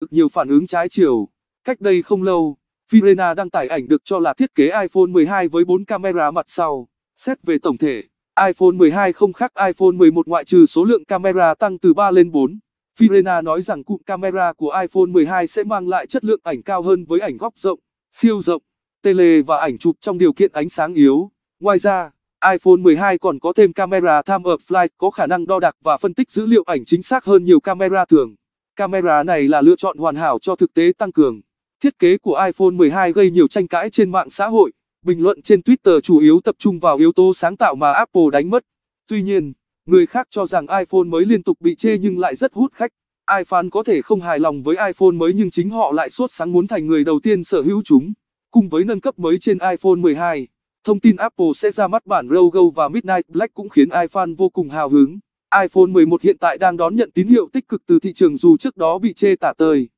được nhiều phản ứng trái chiều. Cách đây không lâu, Firena đăng tải ảnh được cho là thiết kế iPhone 12 với 4 camera mặt sau. Xét về tổng thể, iPhone 12 không khác iPhone 11 ngoại trừ số lượng camera tăng từ 3 lên 4. Firena nói rằng cụm camera của iPhone 12 sẽ mang lại chất lượng ảnh cao hơn với ảnh góc rộng, siêu rộng, tele và ảnh chụp trong điều kiện ánh sáng yếu. Ngoài ra, iPhone 12 còn có thêm camera Time of Flight có khả năng đo đạc và phân tích dữ liệu ảnh chính xác hơn nhiều camera thường. Camera này là lựa chọn hoàn hảo cho thực tế tăng cường. Thiết kế của iPhone 12 gây nhiều tranh cãi trên mạng xã hội. Bình luận trên Twitter chủ yếu tập trung vào yếu tố sáng tạo mà Apple đánh mất. Tuy nhiên, người khác cho rằng iPhone mới liên tục bị chê nhưng lại rất hút khách. iPhone có thể không hài lòng với iPhone mới nhưng chính họ lại sốt sáng muốn thành người đầu tiên sở hữu chúng. Cùng với nâng cấp mới trên iPhone 12, thông tin Apple sẽ ra mắt bản Rogo và Midnight Black cũng khiến iPhone vô cùng hào hứng iPhone 11 hiện tại đang đón nhận tín hiệu tích cực từ thị trường dù trước đó bị chê tả tơi.